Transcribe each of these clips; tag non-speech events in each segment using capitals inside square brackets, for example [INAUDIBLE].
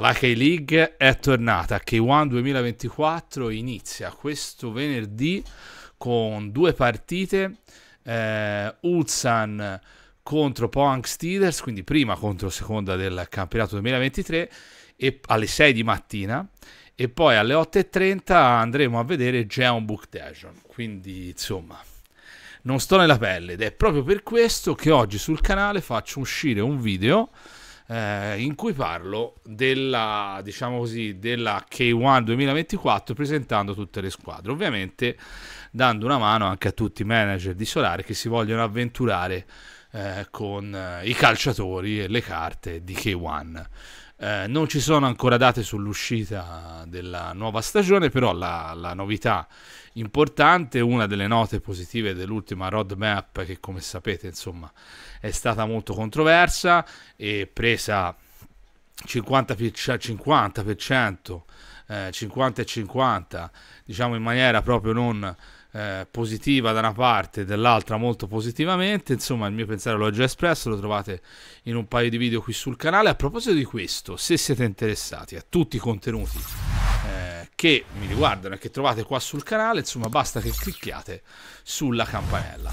La K-League è tornata, K1 2024 inizia questo venerdì con due partite, eh, Ulsan contro Poang Steelers, quindi prima contro seconda del campionato 2023 e alle 6 di mattina e poi alle 8.30 andremo a vedere Geon Book Dajon, quindi insomma non sto nella pelle ed è proprio per questo che oggi sul canale faccio uscire un video eh, in cui parlo della, diciamo così, della K1 2024 presentando tutte le squadre, ovviamente dando una mano anche a tutti i manager di Solare che si vogliono avventurare eh, con eh, i calciatori e le carte di K1. Eh, non ci sono ancora date sull'uscita della nuova stagione, però la, la novità importante, una delle note positive dell'ultima roadmap che come sapete insomma è stata molto controversa e presa 50%, 50%, cioè, eh, 50 e 50 diciamo in maniera proprio non eh, positiva da una parte e dall'altra molto positivamente insomma il mio pensiero l'ho già espresso lo trovate in un paio di video qui sul canale a proposito di questo se siete interessati a tutti i contenuti che mi riguardano e che trovate qua sul canale, insomma basta che clicchiate sulla campanella.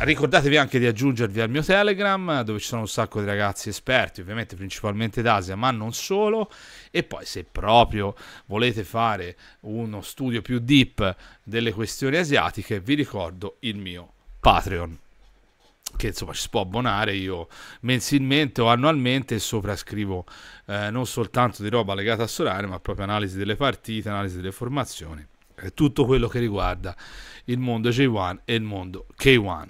Eh, ricordatevi anche di aggiungervi al mio Telegram dove ci sono un sacco di ragazzi esperti, ovviamente principalmente d'Asia, ma non solo. E poi se proprio volete fare uno studio più deep delle questioni asiatiche, vi ricordo il mio Patreon che insomma ci si può abbonare io mensilmente o annualmente e soprascrivo eh, non soltanto di roba legata a Solare ma proprio analisi delle partite, analisi delle formazioni e tutto quello che riguarda il mondo J1 e il mondo K1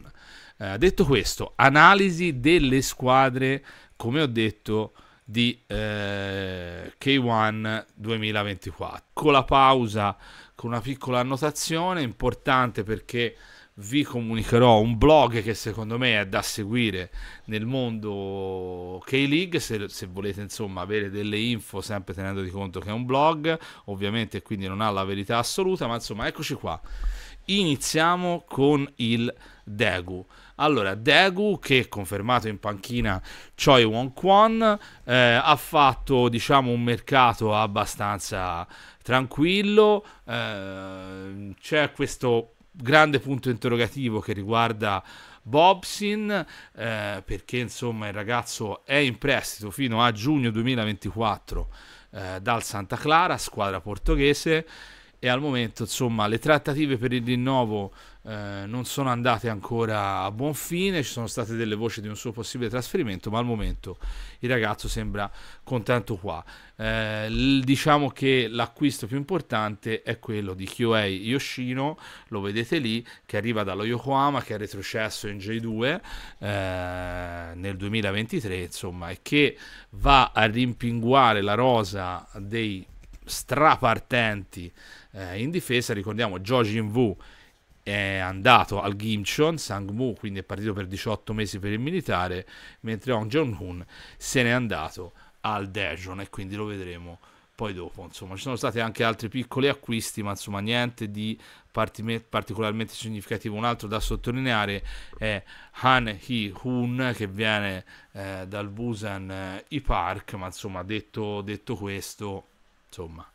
eh, detto questo analisi delle squadre come ho detto di eh, K1 2024 con la pausa con una piccola annotazione importante perché vi comunicherò un blog che secondo me è da seguire nel mondo K-League se, se, volete insomma avere delle info sempre tenendo di conto che è un blog ovviamente quindi non ha la verità assoluta ma insomma eccoci qua iniziamo con il Degu allora Degu che confermato in panchina Choi Won Kwon eh, ha fatto diciamo un mercato abbastanza tranquillo eh, c'è questo grande punto interrogativo che riguarda Bobsin eh, perché insomma il ragazzo è in prestito fino a giugno 2024 eh, dal Santa Clara, squadra portoghese e al momento insomma le trattative per il rinnovo eh, non sono andate ancora a buon fine, ci sono state delle voci di un suo possibile trasferimento, ma al momento il ragazzo sembra contento qua. Eh, diciamo che l'acquisto più importante è quello di Kyohei Yoshino, lo vedete lì, che arriva dallo Yokohama, che è retrocesso in J2 eh, nel 2023, insomma, e che va a rimpinguare la rosa dei strapartenti eh, in difesa ricordiamo Jojin Wu è andato al Gimchon, Sang-mu quindi è partito per 18 mesi per il militare, mentre Hong Jong-hun se n'è andato al Daejeon e quindi lo vedremo poi dopo. Insomma, ci sono stati anche altri piccoli acquisti, ma insomma niente di particolarmente significativo. Un altro da sottolineare è Han Hee-hoon che viene eh, dal Busan eh, I Park, ma insomma detto, detto questo, insomma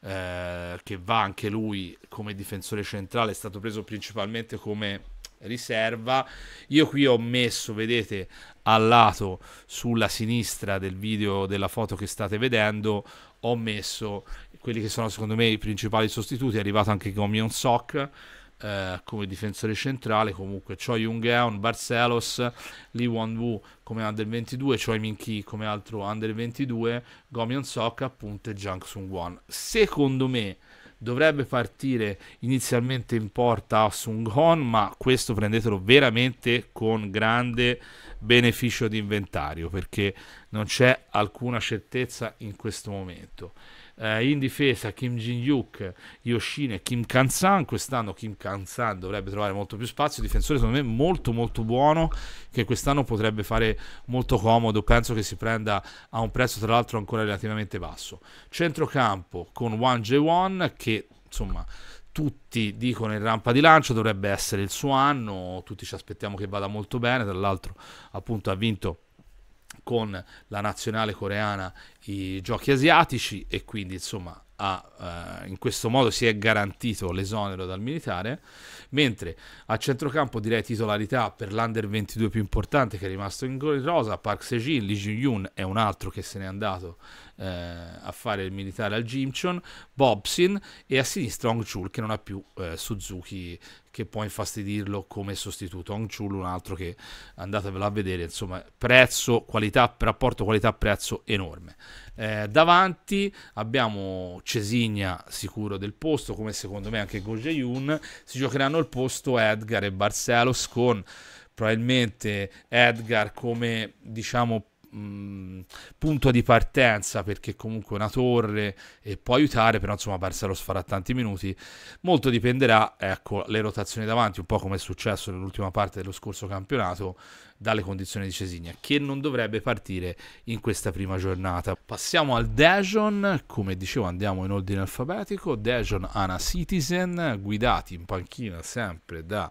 eh, che va anche lui come difensore centrale, è stato preso principalmente come riserva. Io qui ho messo, vedete, al lato sulla sinistra del video della foto che state vedendo, ho messo quelli che sono secondo me i principali sostituti, è arrivato anche Gomion Sok eh, come difensore centrale comunque Choi Jung-eon, Barcelos, Lee Won-woo come under 22, Choi Min-ki come altro under 22, Gomion Sok appunto e Jang Sung-won. Secondo me dovrebbe partire inizialmente in porta a Sung-hon, ma questo prendetelo veramente con grande beneficio di inventario perché non c'è alcuna certezza in questo momento eh, in difesa Kim Jin-yuk, Yoshine e Kim Kansan, quest'anno Kim Kansan dovrebbe trovare molto più spazio, difensore secondo me molto molto buono che quest'anno potrebbe fare molto comodo, penso che si prenda a un prezzo tra l'altro ancora relativamente basso. Centrocampo con Wan Jae-won che insomma tutti dicono in rampa di lancio, dovrebbe essere il suo anno, tutti ci aspettiamo che vada molto bene, tra l'altro appunto ha vinto con la nazionale coreana i giochi asiatici e quindi insomma ha, uh, in questo modo si è garantito l'esonero dal militare mentre a centrocampo direi titolarità per l'under 22 più importante che è rimasto in rosa Park Sejin, Lee Ji-yoon è un altro che se n'è andato eh, a fare il militare al Jimchon, Bobsin e a sinistra Hong Chul che non ha più eh, Suzuki che può infastidirlo come sostituto. Hong Chul un altro che andatevelo a vedere, insomma prezzo, qualità, rapporto qualità-prezzo enorme. Eh, davanti abbiamo Cesigna sicuro del posto, come secondo me anche Goje si giocheranno il posto Edgar e Barcelos con probabilmente Edgar come diciamo mh, mm, punto di partenza perché comunque una torre e può aiutare, però insomma Barcelos farà tanti minuti, molto dipenderà, ecco, le rotazioni davanti, un po' come è successo nell'ultima parte dello scorso campionato, dalle condizioni di Cesigna, che non dovrebbe partire in questa prima giornata. Passiamo al Dejon, come dicevo andiamo in ordine alfabetico, Dejon Ana Citizen, guidati in panchina sempre da...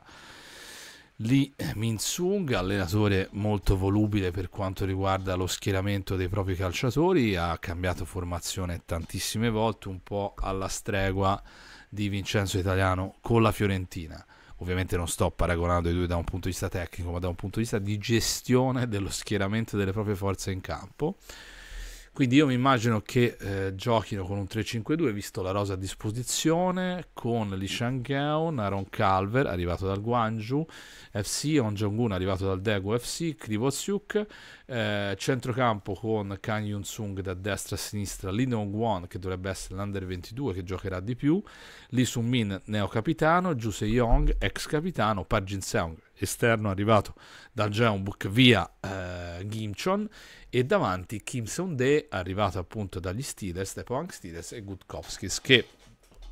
Lee Min-sung, allenatore molto volubile per quanto riguarda lo schieramento dei propri calciatori, ha cambiato formazione tantissime volte, un po' alla stregua di Vincenzo Italiano con la Fiorentina. Ovviamente non sto paragonando i due da un punto di vista tecnico, ma da un punto di vista di gestione dello schieramento delle proprie forze in campo. Quindi io mi immagino che eh, giochino con un 3-5-2, visto la rosa a disposizione, con Li Shangheon, Aaron Calver, arrivato dal Guangzhou, FC, On Jong-un, arrivato dal Daegu FC, Krivotsuk, eh, centrocampo con Kang Yun-sung da destra a sinistra, Lee Dong-won, che dovrebbe essere l'Under 22, che giocherà di più, Lee Sun-min, neo Ju Se-yong, ex capitano, Park Jin-seong, esterno arrivato dal Jeonbuk via eh, Gimchon e davanti Kim Seon-dae arrivato appunto dagli Steelers, da Steelers e Gutkovskis che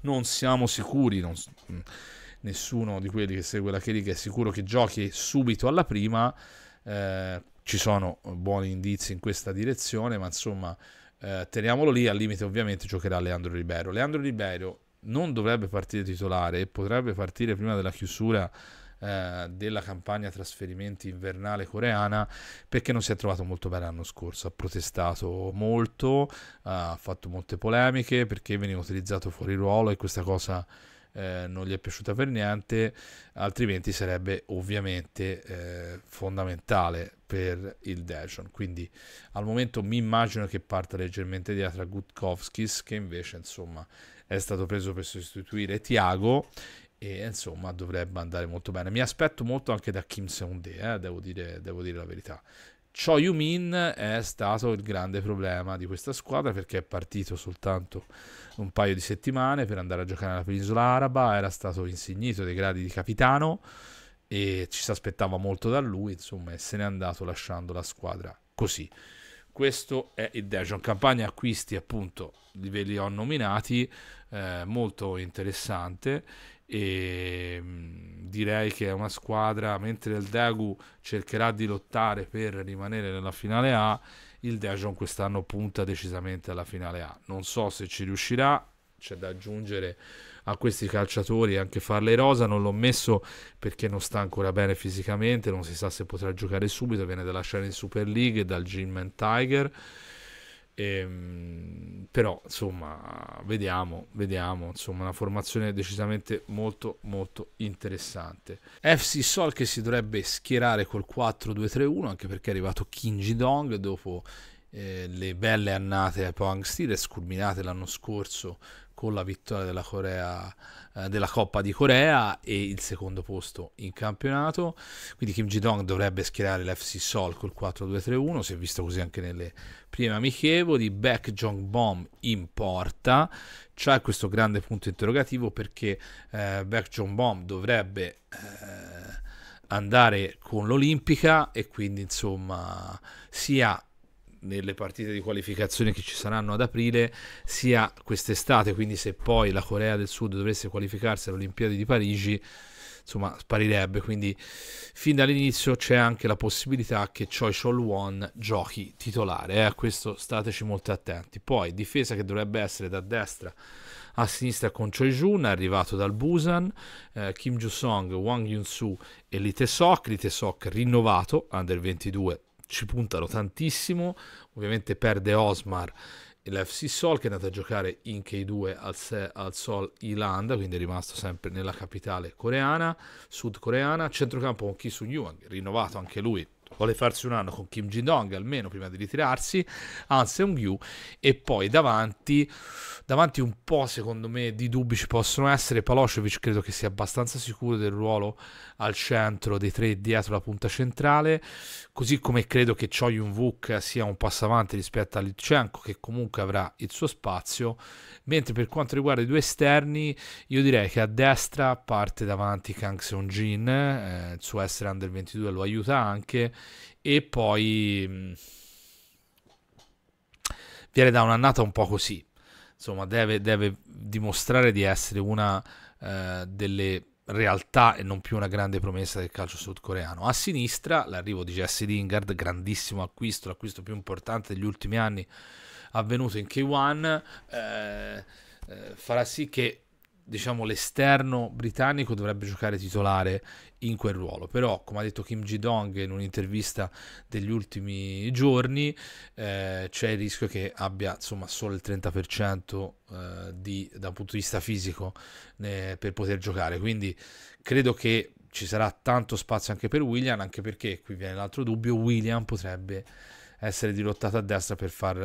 non siamo sicuri, non, mm, nessuno di quelli che segue la K-League è sicuro che giochi subito alla prima, eh, ci sono buoni indizi in questa direzione ma insomma eh, teniamolo lì, al limite ovviamente giocherà Leandro Ribeiro. Leandro Ribeiro non dovrebbe partire titolare, potrebbe partire prima della chiusura eh, della campagna trasferimenti invernale coreana perché non si è trovato molto bene l'anno scorso, ha protestato molto, ha fatto molte polemiche perché veniva utilizzato fuori ruolo e questa cosa... Eh, non gli è piaciuta per niente, altrimenti sarebbe ovviamente eh, fondamentale per il Dejon. Quindi al momento mi immagino che parta leggermente dietro a Gutkowskis, che invece insomma è stato preso per sostituire Tiago e insomma dovrebbe andare molto bene. Mi aspetto molto anche da Kim seung de eh, devo, dire, devo dire la verità. Cho Yumin è stato il grande problema di questa squadra perché è partito soltanto un paio di settimane per andare a giocare nella penisola araba, era stato insignito dei gradi di capitano e ci si aspettava molto da lui, insomma, e se n'è andato lasciando la squadra così. Questo è il Dejon, campagna acquisti appunto, ve li ho nominati, eh, molto interessante e mm, direi che è una squadra mentre il Degu cercherà di lottare per rimanere nella finale A il Dejon quest'anno punta decisamente alla finale A non so se ci riuscirà c'è da aggiungere a questi calciatori anche farle rosa non l'ho messo perché non sta ancora bene fisicamente non si sa se potrà giocare subito viene da lasciare in Super League dal Gym and Tiger Ehm, però insomma, vediamo, vediamo. Insomma, una formazione decisamente molto, molto interessante. FC Sol che si dovrebbe schierare col 4-2-3-1, anche perché è arrivato Kim Jidong dopo eh, le belle annate a Pohang Steelers, culminate l'anno scorso con la vittoria della, Corea, eh, della Coppa di Corea e il secondo posto in campionato. Quindi Kim Jidong dovrebbe schierare l'FC Seoul col 4-2-3-1, si è visto così anche nelle prime amichevoli. Back Jong Bom in porta, c'è questo grande punto interrogativo perché eh, Back Jong Bom dovrebbe... Eh, andare con l'Olimpica e quindi insomma sia nelle partite di qualificazione che ci saranno ad aprile, sia quest'estate, quindi se poi la Corea del Sud dovesse qualificarsi alle Olimpiadi di Parigi, insomma, sparirebbe. Quindi fin dall'inizio c'è anche la possibilità che Choi Chol Won giochi titolare, eh? a questo stateci molto attenti. Poi difesa che dovrebbe essere da destra a sinistra con Choi Jun, arrivato dal Busan, eh, Kim Ju Song, Wang Yun Su e Lee Tae Sok, Lee Tae Sok rinnovato, under 22 ci puntano tantissimo, ovviamente perde Osmar e l'FC Sol che è andato a giocare in K2 al, Se- al Sol Iland, quindi è rimasto sempre nella capitale coreana, sudcoreana, centrocampo con Ki Sun Yuan, rinnovato anche lui, vuole farsi un anno con Kim Jin-dong almeno prima di ritirarsi, Han Seung-yu e poi davanti, davanti un po' secondo me di dubbi ci possono essere, Palosevic credo che sia abbastanza sicuro del ruolo al centro dei tre dietro la punta centrale, così come credo che Choi Yun-Vuk sia un passo avanti rispetto a Litchenko che comunque avrà il suo spazio, mentre per quanto riguarda i due esterni io direi che a destra parte davanti Kang Seon-jin, eh, il suo essere under 22 lo aiuta anche e poi mh, mm, viene da un'annata un po' così, insomma deve, deve dimostrare di essere una eh, delle realtà e non più una grande promessa del calcio sudcoreano. A sinistra l'arrivo di Jesse Lingard, grandissimo acquisto, l'acquisto più importante degli ultimi anni avvenuto in K1, eh, eh, farà sì che diciamo, l'esterno britannico dovrebbe giocare titolare in quel ruolo. Però, come ha detto Kim Ji-dong in un'intervista degli ultimi giorni, eh, c'è il rischio che abbia insomma, solo il 30% eh, di, da un punto di vista fisico eh, per poter giocare. Quindi credo che ci sarà tanto spazio anche per William, anche perché, qui viene l'altro dubbio, William potrebbe essere dirottato a destra per, far,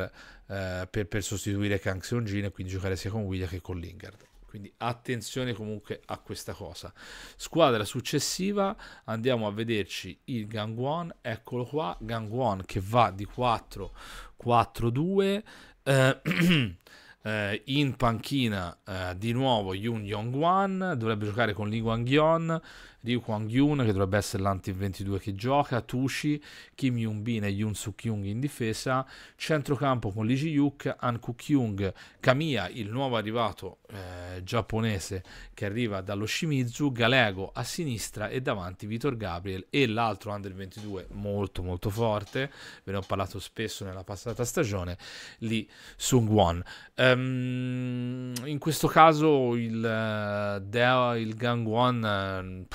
eh, per, per sostituire Kang Seon-jin e quindi giocare sia con William che con Lingard. Quindi attenzione comunque a questa cosa. Squadra successiva, andiamo a vederci il Gangwon, eccolo qua, Gangwon che va di 4-4-2. Eh, [CLEARS THROAT] eh, in panchina eh, di nuovo Yun Yong-wan, dovrebbe giocare con Lee Guangyon, Ryu Kwang Yun che dovrebbe essere l'anti-22 che gioca, Tushi, Kim Yun Bin e Yun Suk Kyung in difesa, centrocampo con Lee Ji Yuk, Han Kuk Kyung, Kamiya, il nuovo arrivato eh, giapponese che arriva dallo Shimizu, Galego a sinistra e davanti Vitor Gabriel e l'altro under 22 molto molto forte, ve ne ho parlato spesso nella passata stagione, Lee Sung Won. Um, ehm, in questo caso il, uh, eh, Deo, il Gangwon... Uh, ehm,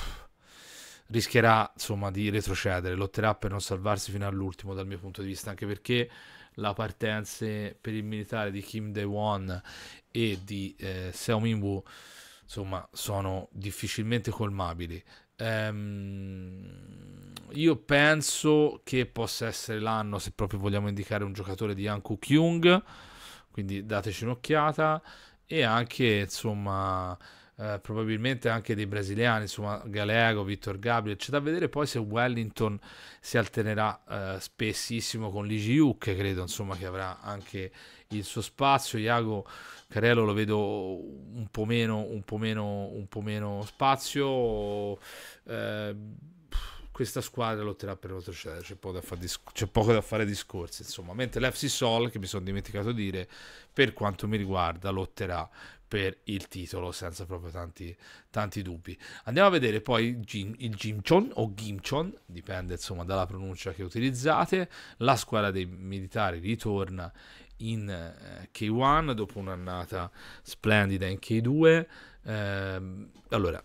rischierà insomma di retrocedere, lotterà per non salvarsi fino all'ultimo dal mio punto di vista, anche perché la partenza per il militare di Kim Dae-won e di eh, Seo Min-woo insomma sono difficilmente colmabili. Um, io penso che possa essere l'anno se proprio vogliamo indicare un giocatore di Anku Kyung, quindi dateci un'occhiata e anche insomma eh, probabilmente anche dei brasiliani, insomma Galego, Vittor Gabriel, c'è da vedere poi se Wellington si alternerà eh, spessissimo con Ligiu che credo insomma che avrà anche il suo spazio, Iago Carello lo vedo un po' meno, un po meno, un po meno spazio. Eh, questa squadra lotterà per retrocedere, c'è poco, c'è poco da fare discorsi, insomma, mentre l'FC Sol, che mi sono dimenticato di dire, per quanto mi riguarda lotterà per il titolo senza proprio tanti, tanti dubbi. Andiamo a vedere poi il, Gimchon o Gimchon, dipende insomma dalla pronuncia che utilizzate. La squadra dei militari ritorna in eh, K1 dopo un'annata splendida in K2. Eh, allora,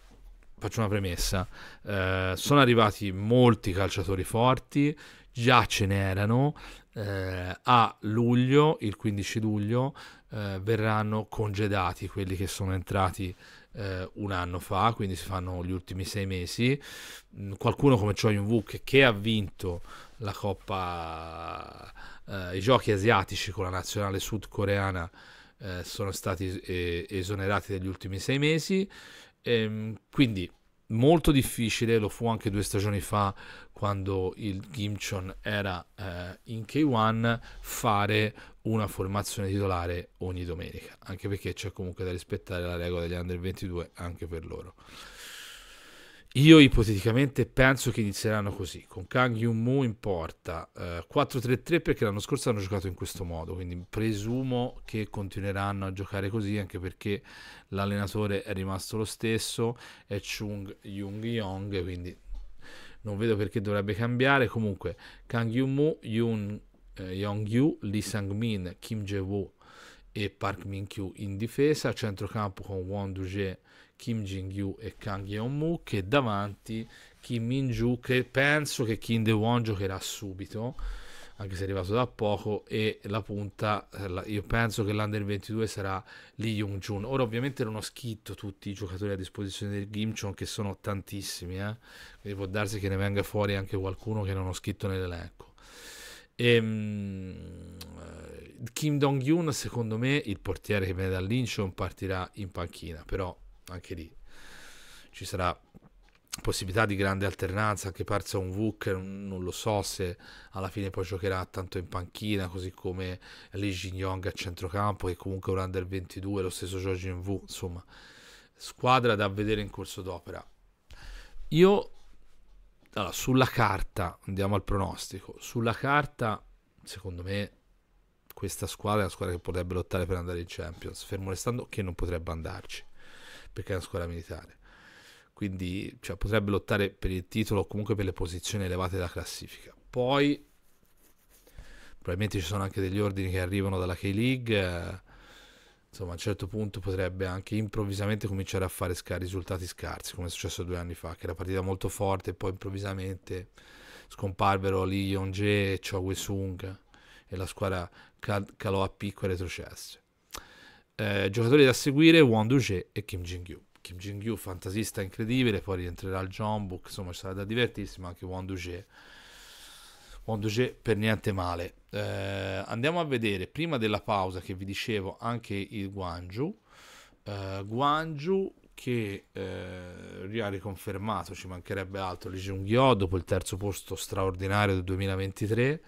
faccio una premessa. Eh, sono arrivati molti calciatori forti, già ce n'erano. Eh, a luglio, il 15 luglio, eh, verranno congedati quelli che sono entrati eh, un anno fa, quindi si fanno gli ultimi sei mesi. Mm, qualcuno come Choi Yun-woo che, ha vinto la Coppa, eh, i giochi asiatici con la nazionale sudcoreana eh, sono stati esonerati degli ultimi sei mesi. Ehm, quindi molto difficile, lo fu anche due stagioni fa quando il Gimchon era eh, in K1, fare una formazione titolare ogni domenica, anche perché c'è comunque da rispettare la regola degli under 22 anche per loro. Io ipoteticamente penso che inizieranno così, con Kang Yun-Mu in porta, eh, 4-3-3 perché l'anno scorso hanno giocato in questo modo, quindi presumo che continueranno a giocare così anche perché l'allenatore è rimasto lo stesso, è Chung Jung-Yong, quindi non vedo perché dovrebbe cambiare. Comunque Kang Yun-Mu, Yun, eh, Yong-Yu, Lee Sang-Min, Kim Jae-Woo e Park Min-Kyu in difesa, centrocampo con Won du Duje Kim Jin-gyu e Kang Yeon-mu che davanti Kim Min-ju che penso che Kim De-won giocherà subito anche se è arrivato da poco e la punta eh, io penso che l'under 22 sarà Lee Jung Jun ora ovviamente non ho scritto tutti i giocatori a disposizione del Gimchon che sono tantissimi eh? quindi può darsi che ne venga fuori anche qualcuno che non ho scritto nell'elenco ehm, eh, Kim Dong-hyun secondo me il portiere che viene dall'Incheon partirà in panchina però anche lì ci sarà possibilità di grande alternanza anche parsa un Wook non lo so se alla fine poi giocherà tanto in panchina così come Lee Jin Yong a centrocampo che comunque è un under 22 lo stesso George V insomma squadra da vedere in corso d'opera io allora, sulla carta andiamo al pronostico sulla carta secondo me questa squadra è una squadra che potrebbe lottare per andare in Champions fermo restando che non potrebbe andarci perché è una scuola militare. Quindi cioè, potrebbe lottare per il titolo o comunque per le posizioni elevate della classifica. Poi probabilmente ci sono anche degli ordini che arrivano dalla K-League. Eh, insomma, a un certo punto potrebbe anche improvvisamente cominciare a fare sc- risultati scarsi, come è successo due anni fa, che era partita molto forte e poi improvvisamente scomparvero Lee Yong-jae e Cho Wei-sung e la squadra cal- calò a picco e retrocesse. Eh, giocatori da seguire, Won Duce e Kim Jin-gyu. Kim Jin-gyu, fantasista incredibile, poi rientrerà al Jeonbuk insomma sarà da divertirsi, ma anche Won Duce. Won Duce per niente male. Eh, andiamo a vedere, prima della pausa che vi dicevo, anche il Guangzhou. Eh, Guangzhou che eh, ha riconfermato, ci mancherebbe altro, Lee Jung-hyo dopo il terzo posto straordinario del 2023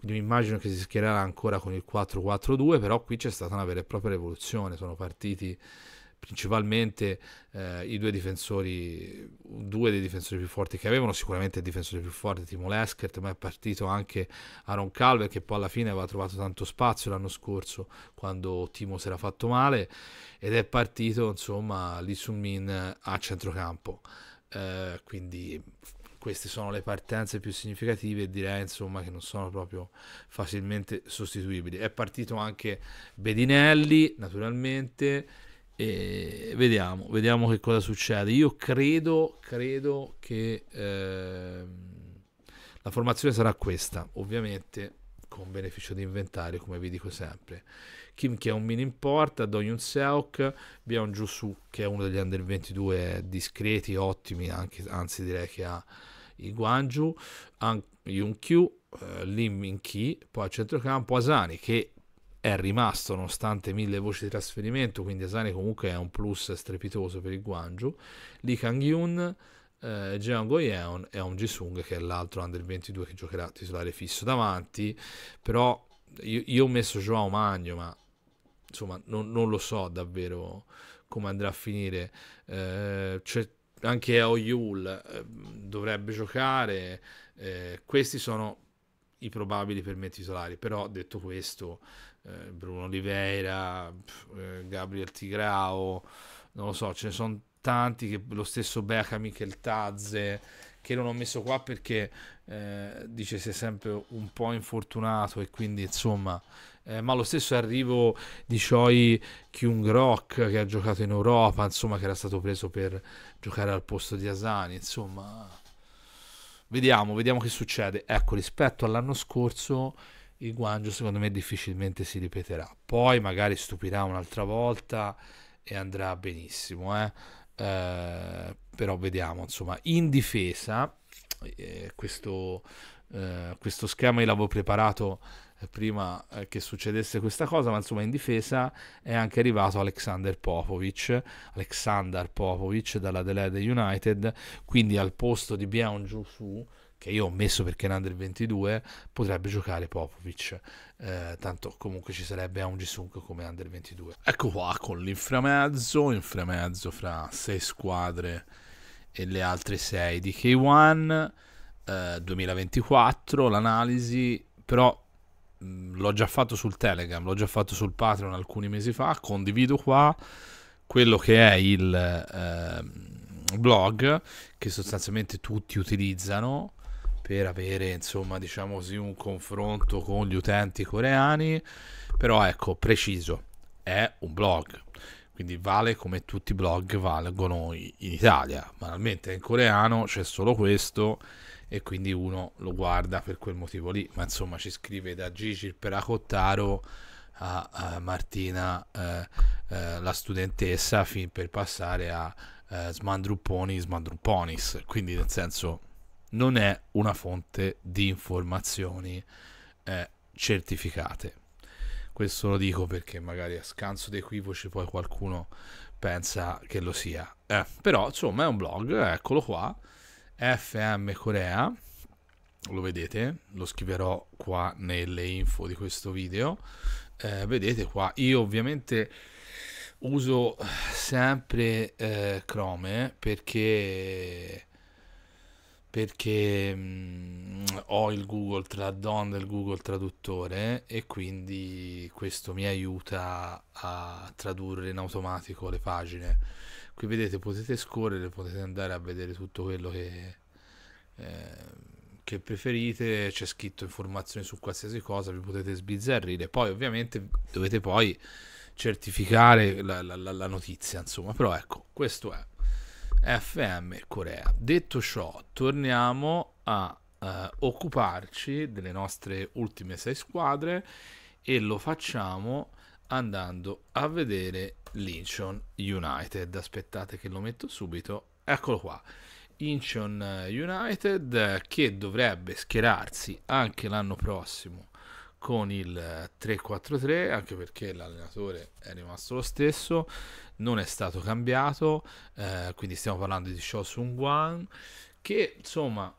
quindi mi immagino che si schiererà ancora con il 4-4-2, però qui c'è stata una vera e propria rivoluzione, sono partiti principalmente eh, i due difensori, due dei difensori più forti che avevano, sicuramente il difensore più forte Timo Leskert, ma è partito anche Aaron Calver che poi alla fine aveva trovato tanto spazio l'anno scorso quando Timo si era fatto male ed è partito insomma Lee Sun Min a centrocampo, eh, quindi queste sono le partenze più significative e direi insomma che non sono proprio facilmente sostituibili. È partito anche Bedinelli naturalmente e vediamo, vediamo che cosa succede. Io credo, credo che eh, la formazione sarà questa, ovviamente con beneficio di inventario come vi dico sempre. Kim che è un mini in porta, Doyun Seok, Byung Ju Su che è uno degli under 22 discreti, ottimi, anche, anzi direi che ha i Guangzhou, Yunqiu, Yunkyu, eh, Lim min poi a centrocampo Asani che è rimasto nonostante mille voci di trasferimento, quindi Asani comunque è un plus strepitoso per il Guangzhou, Li Kang-yun, eh, Jeon Goyeon e Ong Jisung che è l'altro under 22 che giocherà titolare fisso davanti, però io, io ho messo Joao Magno ma insomma non, non lo so davvero come andrà a finire. Eh, c'è anche Oyul eh, dovrebbe giocare. Eh, questi sono i probabili per me titolari, però detto questo, eh, Bruno Oliveira, pff, eh, Gabriel Tigrao, non lo so, ce ne sono tanti, che, lo stesso Beca Michel Tazze, che non ho messo qua perché eh, dice si è sempre un po' infortunato e quindi insomma eh, ma lo stesso arrivo di Choi Kyung Rock che ha giocato in Europa insomma che era stato preso per giocare al posto di Asani, insomma. Vediamo, vediamo che succede. Ecco, rispetto all'anno scorso, il Guangio secondo me difficilmente si ripeterà. Poi magari stupirà un'altra volta e andrà benissimo, eh? Eh, però vediamo, insomma, in difesa eh, questo, eh, questo schema io l'avevo preparato prima eh, che succedesse questa cosa, ma insomma in difesa è anche arrivato Alexander Popovic, Alexander Popovic dalla Adelaide United, quindi al posto di Bian ju che io ho messo perché è under 22, potrebbe giocare Popovic. Eh, tanto comunque ci sarebbe Aung Jisung come under 22. Ecco qua con l'inframezzo, inframezzo fra 6 squadre e le altre 6 di K1 eh, 2024, l'analisi, però l'ho già fatto sul Telegram, l'ho già fatto sul Patreon alcuni mesi fa, condivido qua quello che è il eh, blog che sostanzialmente tutti utilizzano per avere insomma diciamo così un confronto con gli utenti coreani però ecco preciso è un blog quindi vale come tutti i blog valgono in Italia banalmente in coreano c'è solo questo e quindi uno lo guarda per quel motivo lì. Ma insomma, ci scrive da Gigi il Peracottaro a, a Martina, eh, eh, la studentessa, fin per passare a eh, Smandrupponi, Smandrupponis. Quindi, nel senso, non è una fonte di informazioni eh, certificate. Questo lo dico perché magari a scanso di equivoci poi qualcuno pensa che lo sia. Eh, però insomma è un blog, eccolo qua. FM Corea lo vedete, lo scriverò qua nelle info di questo video. Eh, vedete qua, io ovviamente uso sempre eh, Chrome perché perché mh, mm, ho il Google trad del Google Traduttore e quindi questo mi aiuta a tradurre in automatico le pagine qui vedete potete scorrere potete andare a vedere tutto quello che, eh, che preferite c'è scritto informazioni su qualsiasi cosa vi potete sbizzarrire poi ovviamente dovete poi certificare la, la, la notizia insomma però ecco questo è FM Corea detto ciò torniamo a eh, occuparci delle nostre ultime sei squadre e lo facciamo andando a vedere l'Incheon United. Aspettate che lo metto subito. Eccolo qua. Incheon eh, United che dovrebbe schierarsi anche l'anno prossimo con il 3-4-3 eh, anche perché l'allenatore è rimasto lo stesso non è stato cambiato eh, quindi stiamo parlando di Shosun Sung che insomma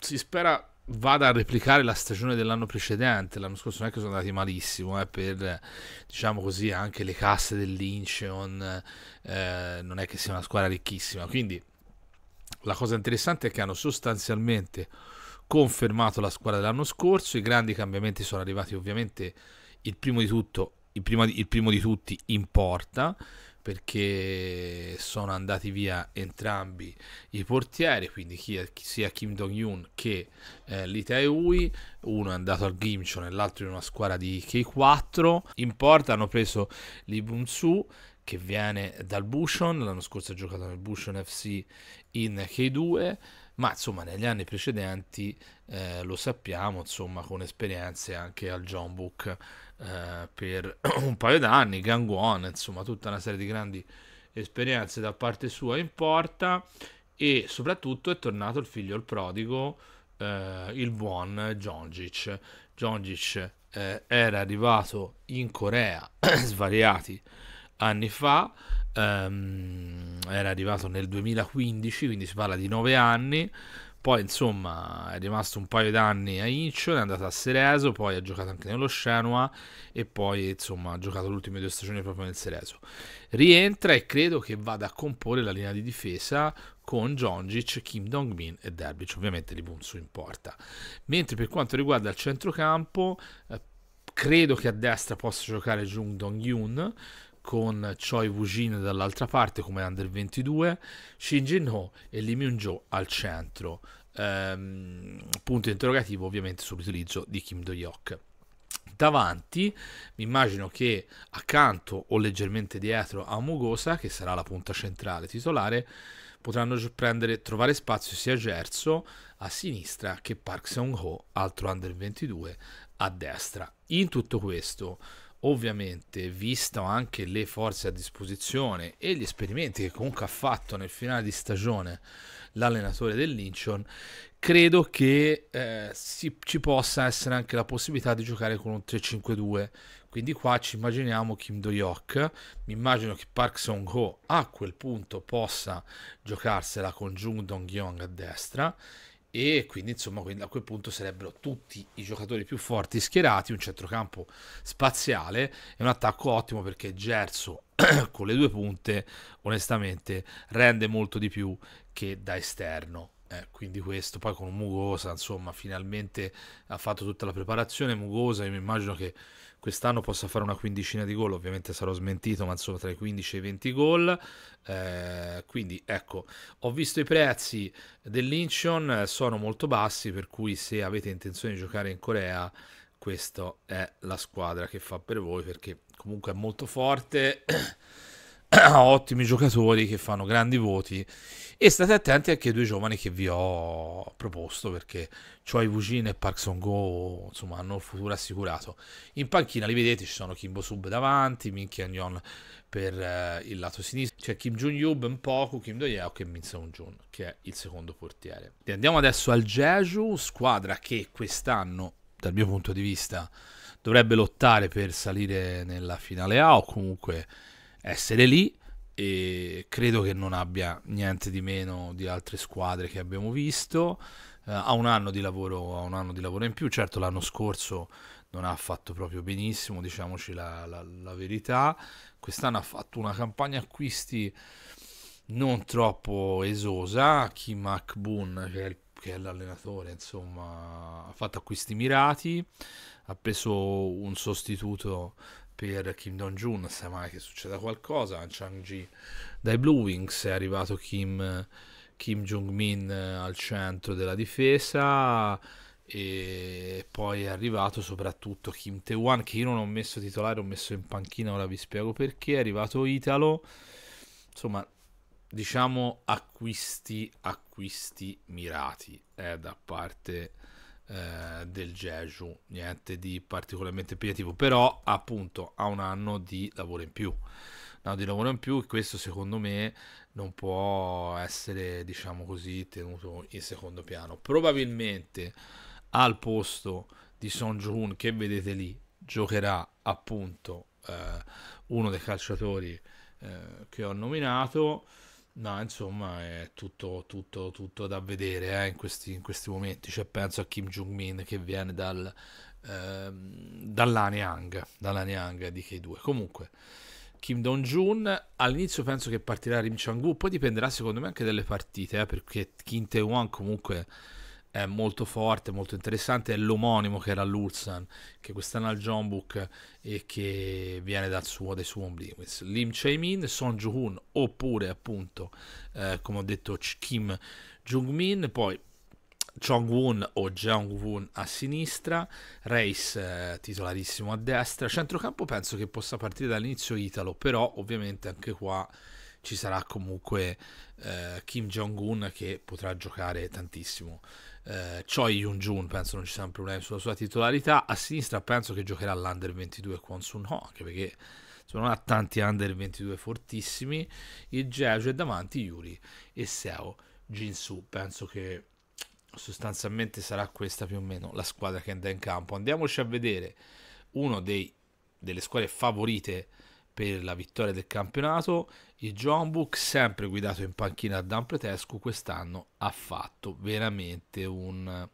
si spera vada a replicare la stagione dell'anno precedente. L'anno scorso non è che sono andati malissimo eh, per diciamo così anche le casse dell'Incheon. Eh, non è che sia una squadra ricchissima. Quindi la cosa interessante è che hanno sostanzialmente confermato la squadra dell'anno scorso. I grandi cambiamenti sono arrivati ovviamente il primo di tutto, il primo il primo di tutti in porta perché sono andati via entrambi i portieri, quindi sia Kim Dong-hyun che eh, Lee Tae-hui, uno è andato al Gimchon e l'altro in una squadra di K4. In porta hanno preso Lee Bun-su che viene dal Bushon, l'anno scorso ha giocato nel Bushon FC in K2, ma insomma negli anni precedenti eh, lo sappiamo, insomma con esperienze anche al John Book eh, per [CLEARS THROAT] un paio d'anni, Gangwon, insomma tutta una serie di grandi esperienze da parte sua in porta e soprattutto è tornato il figlio il prodigo, eh, il buon Jongic. Jongic eh, era arrivato in Corea [CLEARS THROAT] svariati anni fa, um, era arrivato nel 2015, quindi si parla di 9 anni. Poi insomma è rimasto un paio d'anni a Incheon, è andato a Sereso, poi ha giocato anche nello Shenua e poi insomma ha giocato le ultime due stagioni proprio nel Sereso. Rientra e credo che vada a comporre la linea di difesa con Jongic, Kim Dong-min e Derbic, ovviamente li punzo in porta. Mentre per quanto riguarda il centrocampo, eh, credo che a destra possa giocare Jung Dong-yoon, con Choi Woo-jin dall'altra parte come under 22, Shin Jin-ho e Lee Myung-jo al centro. Ehm, punto interrogativo ovviamente sull'utilizzo di Kim Do-hyuk. Davanti, mi immagino che accanto o leggermente dietro a Mugosa, che sarà la punta centrale titolare, potranno prendere, trovare spazio sia Gerso a sinistra che Park Seung-ho, altro under 22, a destra. In tutto questo, ovviamente, visto anche le forze a disposizione e gli esperimenti che comunque ha fatto nel finale di stagione l'allenatore del Lincoln, credo che eh, si, ci possa essere anche la possibilità di giocare con un 3-5-2. Quindi qua ci immaginiamo Kim Do-hyuk, mi immagino che Park Song-ho a quel punto possa giocarsela con Jung Dong-hyung a destra e quindi insomma a quel punto sarebbero tutti i giocatori più forti schierati, un centrocampo spaziale e un attacco ottimo perché Gerso [CLEARS THROAT] con le due punte onestamente rende molto di più che da esterno. Eh, quindi questo poi con Mugosa insomma finalmente ha fatto tutta la preparazione Mugosa io mi immagino che quest'anno possa fare una quindicina di gol, ovviamente sarò smentito, ma insomma tra i 15 e i 20 gol. Eh, quindi ecco, ho visto i prezzi dell'Incheon, sono molto bassi, per cui se avete intenzione di giocare in Corea, questa è la squadra che fa per voi, perché comunque è molto forte. [CLEARS THROAT] [COUGHS] ottimi giocatori che fanno grandi voti e state attenti anche ai due giovani che vi ho proposto perché Choi Wujin e Park Song Go insomma hanno il futuro assicurato in panchina li vedete ci sono Kimbo Sub davanti Min Kyan per eh, il lato sinistro c'è Kim Jun Yu un poco Kim Do Yeo e Min Seung Jun che è il secondo portiere e andiamo adesso al Jeju squadra che quest'anno dal mio punto di vista dovrebbe lottare per salire nella finale A o comunque essere lì e credo che non abbia niente di meno di altre squadre che abbiamo visto. Uh, ha, un anno di lavoro, un anno di lavoro in più, certo l'anno scorso non ha fatto proprio benissimo, diciamoci la, la, la verità. Quest'anno ha fatto una campagna acquisti non troppo esosa. Kim Akbun, che che è l'allenatore, insomma, ha fatto acquisti mirati, ha preso un sostituto per Kim Dong-jun, se mai che succeda qualcosa, Chang-ji dai Blue Wings, è arrivato Kim, Kim Jong-min eh, al centro della difesa e poi è arrivato soprattutto Kim Tae-wan che io non ho messo titolare, ho messo in panchina, ora vi spiego perché, è arrivato Italo, insomma diciamo acquisti, acquisti mirati eh, da parte eh, del Jeju, niente di particolarmente impegnativo, però appunto ha un anno di lavoro in più. No, di lavoro in più, questo secondo me non può essere, diciamo così, tenuto in secondo piano. Probabilmente al posto di Son Jun che vedete lì giocherà appunto eh, uno dei calciatori eh, che ho nominato. No, insomma, è tutto, tutto, tutto da vedere eh, in, questi, in, questi, momenti. Cioè, penso a Kim Jong-min che viene dal, ehm, dalla, Neang, di K2. Comunque, Kim Dong-jun, all'inizio penso che partirà Rim Chang-woo, poi dipenderà secondo me anche dalle partite, eh, perché Kim Tae-won comunque è molto forte, molto interessante, è l'omonimo che era l'Ulsan, che quest'anno ha il Jongbuk e che viene dal suo, dai suoi Blequins. Lim Chae-min, Son Joo-hoon, oppure appunto, eh, come ho detto, Kim Jung-min, poi Chong woon o Jeong woon a sinistra, Race eh, titolarissimo a destra, centrocampo penso che possa partire dall'inizio Italo, però ovviamente anche qua ci sarà comunque eh, Kim Jong-un che potrà giocare tantissimo eh, Choi Yun-jun penso non ci siano problemi sulla sua titolarità a sinistra penso che giocherà l'Under 22 Kwon Sun-ho anche perché non ha tanti Under 22 fortissimi il Jeju è davanti Yuri e Seo Jinsu penso che sostanzialmente sarà questa più o meno la squadra che andrà in campo andiamoci a vedere uno dei, delle squadre favorite per la vittoria del campionato di John Book, sempre guidato in panchina da un pretesco, quest'anno ha fatto veramente un,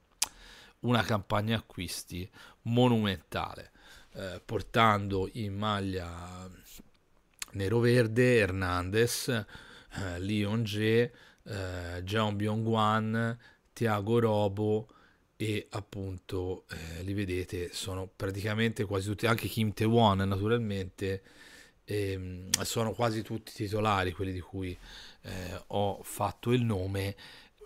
una campagna acquisti monumentale, eh, portando in maglia nero-verde Hernandez, eh, Leon G, eh, John Byung-Wan, Tiago Robo e appunto eh, li vedete sono praticamente quasi tutti, anche Kim Tae-won naturalmente, e ehm, sono quasi tutti titolari quelli di cui eh, ho fatto il nome.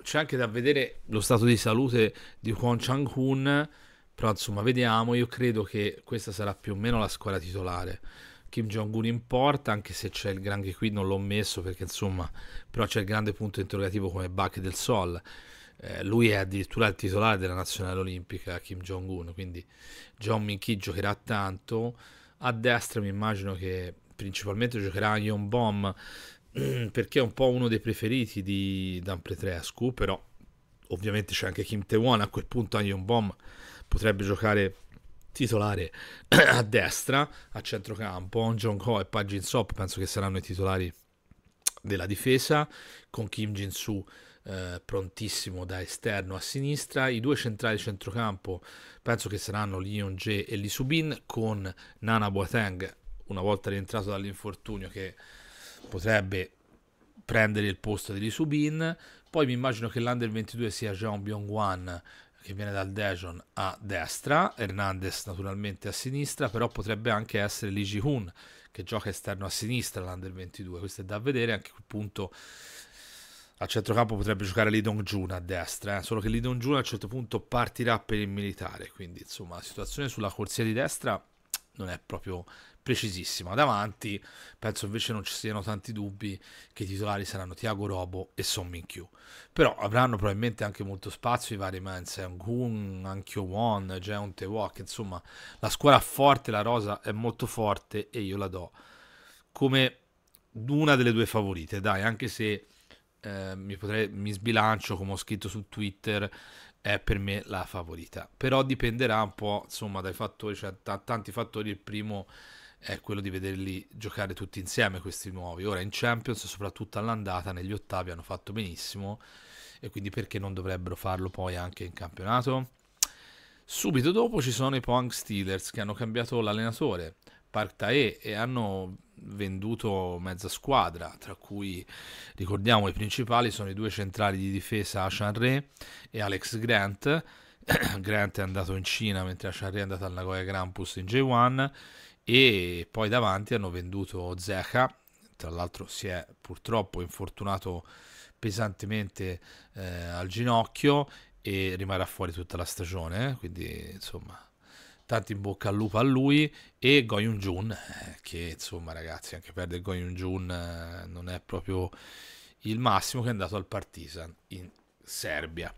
C'è anche da vedere lo stato di salute di Kwon Chang-hun, però insomma vediamo, io credo che questa sarà più o meno la squadra titolare. Kim Jong-un importa anche se c'è il grande qui non l'ho messo perché insomma, però c'è il grande punto interrogativo come Bach del Sol. Eh, lui è addirittura il titolare della nazionale olimpica Kim Jong-un, quindi John Min Ki giocherà tanto. A destra mi immagino che principalmente giocherà Ion Bomb [CLEARS THROAT] perché è un po' uno dei preferiti di Dan Pretrescu, però ovviamente c'è anche Kim Tewon, a quel punto Ion Bomb potrebbe giocare titolare [CLEARS THROAT] a destra, a centrocampo, On Jong Ho e Pajin Sop penso che saranno i titolari della difesa, con Kim Jin-su eh, prontissimo da esterno a sinistra, i due centrali centrocampo penso che saranno yong J e Lee Subin, con Nana Boateng una volta rientrato dall'infortunio che potrebbe prendere il posto di Lisubin. Poi mi immagino che l'Under 22 sia Jean Byung-Wan che viene dal Dejon a destra, Hernandez naturalmente a sinistra, però potrebbe anche essere Lee Ji-hoon che gioca esterno a sinistra l'Under 22, questo è da vedere, anche a quel punto a centrocampo potrebbe giocare Lee Dong-jun a destra, eh? solo che Lee Dong-jun a un certo punto partirà per il militare, quindi insomma la situazione sulla corsia di destra non è proprio precisissima davanti, penso invece non ci siano tanti dubbi che i titolari saranno Tiago Robo e Son Minchiu kyu Però avranno probabilmente anche molto spazio i vari Man Seung-Hoon, Ankyo Won, Jeon Tae-Wok insomma la squadra forte, la rosa è molto forte e io la do come una delle due favorite, dai, anche se eh, mi, potrei, mi sbilancio come ho scritto su Twitter è per me la favorita però dipenderà un po' insomma dai fattori cioè da tanti fattori il primo è quello di vederli giocare tutti insieme questi nuovi. Ora in Champions, soprattutto all'andata, negli ottavi hanno fatto benissimo e quindi perché non dovrebbero farlo poi anche in campionato? Subito dopo ci sono i Pong Steelers che hanno cambiato l'allenatore, Park Tae, e hanno venduto mezza squadra, tra cui ricordiamo i principali sono i due centrali di difesa Sean Re e Alex Grant, [COUGHS] Grant è andato in Cina mentre Ashari è andato al Nagoya Grampus in J1 e poi davanti hanno venduto Zeca, tra l'altro si è purtroppo infortunato pesantemente eh, al ginocchio e rimarrà fuori tutta la stagione, eh, quindi insomma tanto in bocca al lupo a lui e Goyun Jun eh, che insomma ragazzi anche perdere Goyun Jun eh, non è proprio il massimo che è andato al Partizan in Serbia.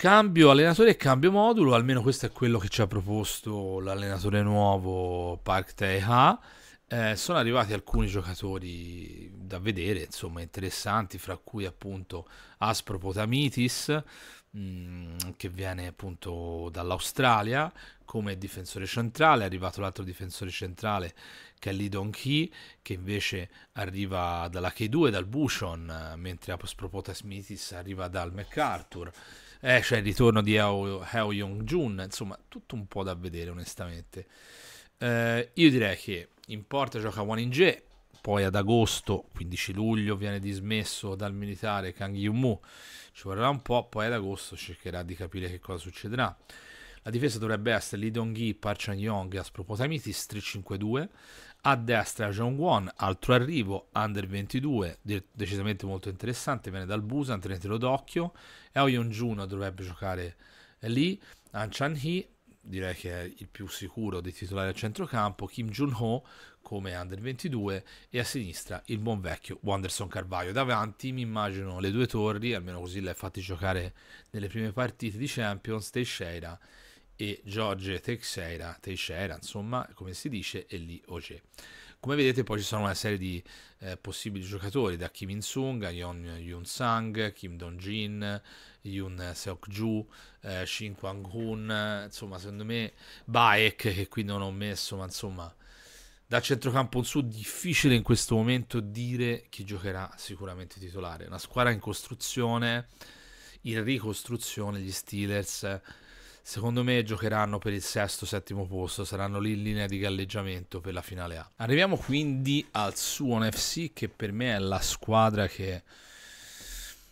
Cambio allenatore e cambio modulo, almeno questo è quello che ci ha proposto l'allenatore nuovo Park Tae-ha. Eh, sono arrivati alcuni giocatori da vedere, insomma, interessanti, fra cui appunto Aspro mm, che viene appunto dall'Australia come difensore centrale, è arrivato l'altro difensore centrale che è Lee Dong Hee, che invece arriva dalla K2, dal Bushon, mentre Aspro Potamitis arriva dal MacArthur eh, c'è il ritorno di Hao, Yong jun insomma tutto un po' da vedere onestamente. Eh, io direi che in porta gioca Wan J, poi ad agosto, 15 luglio, viene dismesso dal militare Kang Yun-mu, ci vorrà un po', poi ad agosto cercherà di capire che cosa succederà. La difesa dovrebbe essere Lee Dong-hee, Park Chan-young, Asproposamitis 3-5-2. A destra John Won, altro arrivo, under 22, decisamente molto interessante, viene dal Busan, tenetelo d'occhio. E Yeon-jun dovrebbe giocare eh, lì. An Chan-hee, direi che è il più sicuro dei titolari al centrocampo, Kim Jun-ho come under 22 e a sinistra il buon vecchio Wanderson Carvaio. Davanti mi immagino le due torri, almeno così le hai fatti giocare nelle prime partite di Champions, Teixeira e Giorgio Teixeira, Teixeira, insomma, come si dice, e lì Oce. Come vedete poi ci sono una serie di eh, possibili giocatori, da Kim In-sung a Yeon Yun Sang, Kim Dong-jin, Yoon Seok-ju, eh, Shin kwang hoon insomma, secondo me Baek che qui non ho messo, ma insomma, da centrocampo in su difficile in questo momento dire chi giocherà sicuramente titolare. Una squadra in costruzione, in ricostruzione, gli Steelers Secondo me giocheranno per il sesto, settimo posto, saranno lì in linea di galleggiamento per la finale A. Arriviamo quindi al Suon FC che per me è la squadra che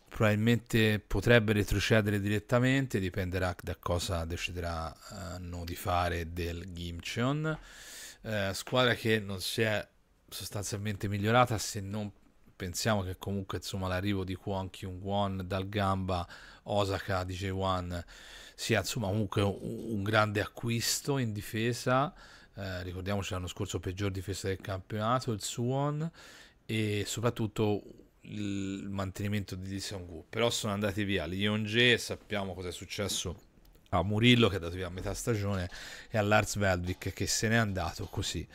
probabilmente potrebbe retrocedere direttamente, dipenderà da cosa decideranno eh, di fare del Gimcheon. Eh, squadra che non si è sostanzialmente migliorata se non pensiamo che comunque insomma, l'arrivo di Kwon Kyung Won dal Gamba Osaka di J1 sia insomma, comunque un, un, grande acquisto in difesa eh, ricordiamoci l'anno scorso peggior difesa del campionato il Suwon e soprattutto il mantenimento di Lee Sung-woo però sono andati via Lee Yeon-jae sappiamo cosa è successo a Murillo che è andato via a metà stagione e all'Ars Veldvik che se n'è andato così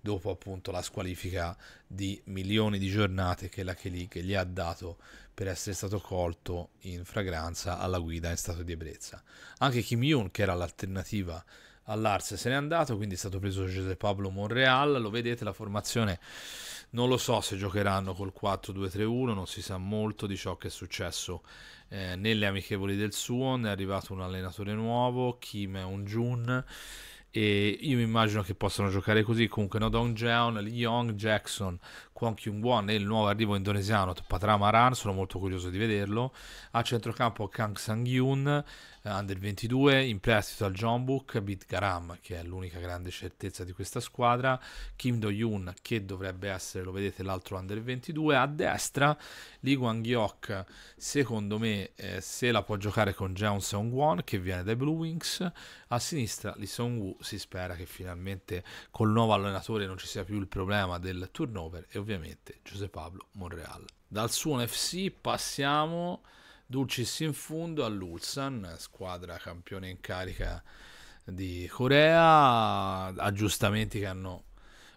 dopo appunto la squalifica di milioni di giornate che la k gli ha dato per essere stato colto in fragranza alla guida in stato di ebbrezza. Anche Kim Yoon, che era l'alternativa all'Ars, se n'è andato, quindi è stato preso Giuseppe Pablo Monreal, lo vedete la formazione, non lo so se giocheranno col 4-2-3-1, non si sa molto di ciò che è successo eh, nelle amichevoli del Suwon è arrivato un allenatore nuovo, Kim Eun-jun, e io mi immagino che possano giocare così comunque no Dong Jeon, Young Jackson, Kwon Kyung Won e il nuovo arrivo indonesiano Patrama Ran, sono molto curioso di vederlo a centrocampo Kang Sang Yun eh, Under 22 in prestito al Jeonbuk Bit Garam che è l'unica grande certezza di questa squadra Kim Do Yoon che dovrebbe essere lo vedete l'altro Under 22 a destra Lee Guang Gyok secondo me eh, se la può giocare con Jeon Seong Won che viene dai Blue Wings a sinistra Lee Song Woo si spera che finalmente col nuovo allenatore non ci sia più il problema del turnover e ovviamente Giuseppe Pablo Monreal. Dal Suon FC passiamo dulcis in fundo all'Ulsan, squadra campione in carica di Corea, aggiustamenti che hanno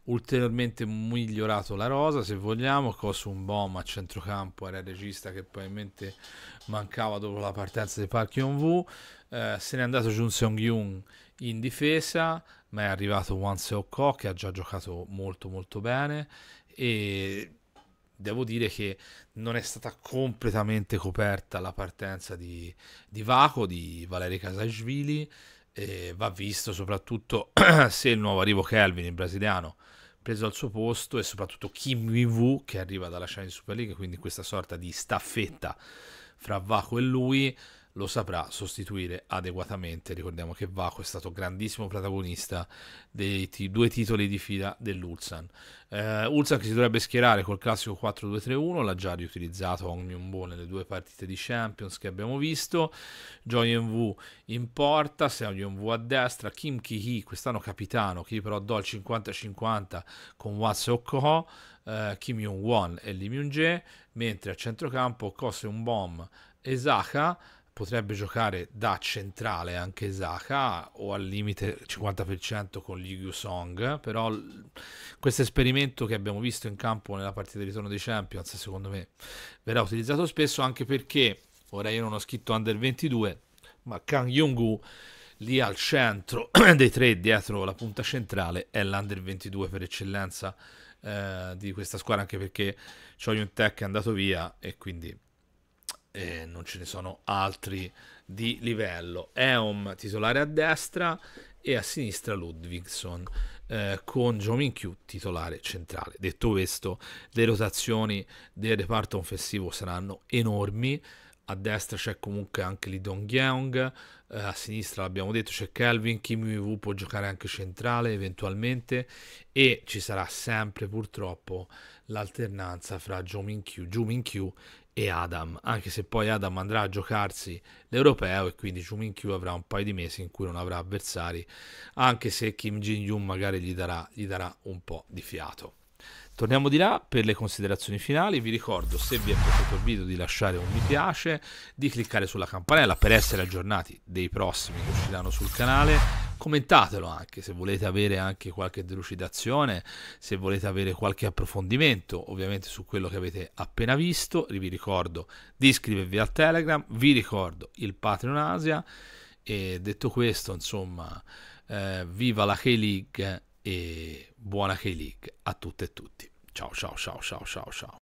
ulteriormente migliorato la rosa se vogliamo Kosun Bom a centrocampo era il regista che probabilmente mancava dopo la partenza di Park Hyun Woo eh, se n'è andato Jun Seong Yoon in difesa, ma è arrivato Juan Seoko che ha già giocato molto molto bene e devo dire che non è stata completamente coperta la partenza di, di Vaco, di Valeri Casajvili, va visto soprattutto [CLEARS THROAT] se il nuovo arrivo Kelvin, il brasiliano, preso al suo posto e soprattutto Kim Wu che arriva dalla Chinese Super League, quindi questa sorta di staffetta fra Vaco e lui lo saprà sostituire adeguatamente. Ricordiamo che Vaco è stato grandissimo protagonista dei t- due titoli di fila dell'Ulsan. Uh, Ulsan che si dovrebbe schierare col classico 4-2-3-1, l'ha già riutilizzato Ognion Bo nelle due partite di Champions che abbiamo visto. Joyen Wu in porta, Seognion Wu a destra, Kim Ki-hee, quest'anno capitano, che però do il 50-50 con Watts e Okoho. Uh, eh, Kim Yoon-won e Lee Myung-jae, mentre a centrocampo Kose Bom e Saka, potrebbe giocare da centrale anche Saka o al limite 50% con Liu Song, però questo esperimento che abbiamo visto in campo nella partita di ritorno dei Champions secondo me verrà utilizzato spesso anche perché, ora io non ho scritto Under 22, ma Kang Jung-woo lì al centro [CLEARS THROAT] dei tre dietro la punta centrale è l'Under 22 per eccellenza eh, di questa squadra anche perché Choi Yun Tech è andato via e quindi e non ce ne sono altri di livello. Eom titolare a destra e a sinistra Ludvigson eh, con Jominchiu titolare centrale. Detto questo, le rotazioni del reparto confessivo saranno enormi. A destra c'è comunque anche Lee Dong Yeong, eh, a sinistra l'abbiamo detto c'è Kelvin, Kim Yu può giocare anche centrale eventualmente e ci sarà sempre purtroppo l'alternanza fra Joe Min Q e Adam, anche se poi Adam andrà a giocarsi l'europeo e quindi Chumin avrà un paio di mesi in cui non avrà avversari, anche se Kim Jin-yun magari gli darà, gli darà un po' di fiato. Torniamo di là per le considerazioni finali, vi ricordo se vi è piaciuto il video di lasciare un mi piace, di cliccare sulla campanella per essere aggiornati dei prossimi che usciranno sul canale, commentatelo anche se volete avere anche qualche delucidazione, se volete avere qualche approfondimento ovviamente su quello che avete appena visto, vi ricordo di iscrivervi al Telegram, vi ricordo il Patreon Asia e detto questo insomma eh, viva la K-League e buona K-League a tutte e tutti. Ciao ciao ciao ciao ciao ciao.